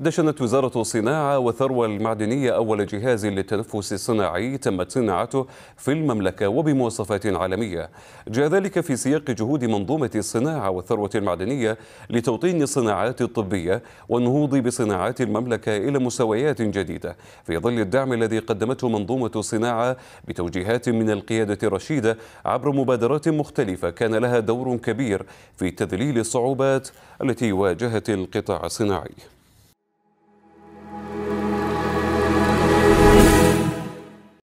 دشنت وزارة الصناعة والثروة المعدنية أول جهاز للتنفس الصناعي تمت صناعته في المملكة وبمواصفات عالمية جاء ذلك في سياق جهود منظومة الصناعة والثروة المعدنية لتوطين الصناعات الطبية والنهوض بصناعات المملكة إلى مستويات جديدة في ظل الدعم الذي قدمته منظومة الصناعة بتوجيهات من القيادة الرشيدة عبر مبادرات مختلفة كان لها دور كبير في تذليل الصعوبات التي واجهت القطاع الصناعي